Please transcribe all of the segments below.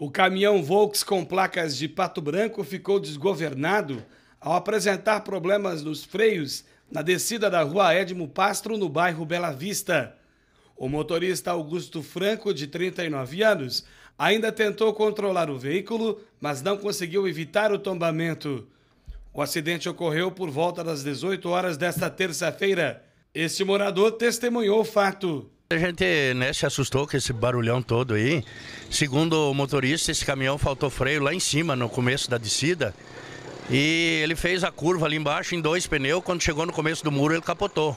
O caminhão Volks com placas de Pato Branco ficou desgovernado ao apresentar problemas nos freios na descida da rua Edmo Pastro, no bairro Bela Vista. O motorista Augusto Franco, de 39 anos, ainda tentou controlar o veículo, mas não conseguiu evitar o tombamento. O acidente ocorreu por volta das 18 horas desta terça-feira. Este morador testemunhou o fato. A gente né, se assustou com esse barulhão todo aí. Segundo o motorista, esse caminhão faltou freio lá em cima, no começo da descida. E ele fez a curva ali embaixo em dois pneus. Quando chegou no começo do muro, ele capotou.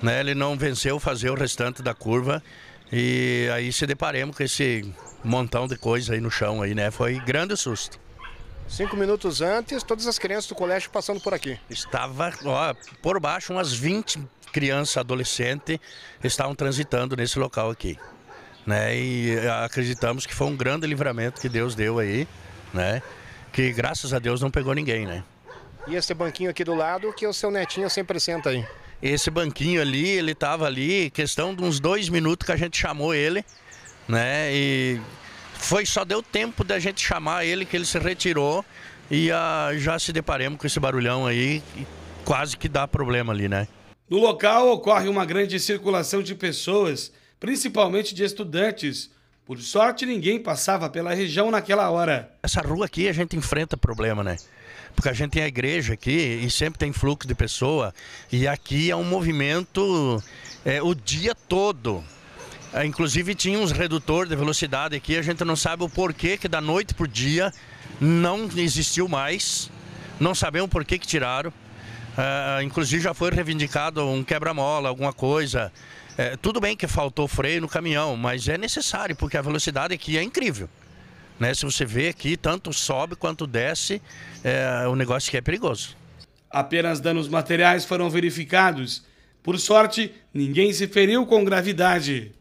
Né, ele não venceu fazer o restante da curva. E aí se deparemos com esse montão de coisa aí no chão aí, né? Foi grande susto. Cinco minutos antes, todas as crianças do colégio passando por aqui. Estava, ó, por baixo, umas 20 crianças, adolescentes, estavam transitando nesse local aqui. Né? E eh, acreditamos que foi um grande livramento que Deus deu aí, né? Que graças a Deus não pegou ninguém, né? E esse banquinho aqui do lado, que o seu netinho sempre senta aí. Esse banquinho ali, ele estava ali, questão de uns dois minutos que a gente chamou ele, né? E foi só deu tempo da gente chamar ele que ele se retirou e ah, já se deparemos com esse barulhão aí, quase que dá problema ali, né? No local ocorre uma grande circulação de pessoas, principalmente de estudantes. Por sorte, ninguém passava pela região naquela hora. Essa rua aqui a gente enfrenta problema, né? Porque a gente tem a igreja aqui e sempre tem fluxo de pessoa. E aqui é um movimento é, o dia todo. É, inclusive tinha uns redutor de velocidade aqui, a gente não sabe o porquê que da noite para o dia não existiu mais, não sabemos porquê que que tiraram. Uh, inclusive já foi reivindicado um quebra-mola, alguma coisa. É, tudo bem que faltou freio no caminhão, mas é necessário, porque a velocidade aqui é incrível. Né? Se você vê aqui, tanto sobe quanto desce, é, o negócio aqui é perigoso. Apenas danos materiais foram verificados. Por sorte, ninguém se feriu com gravidade.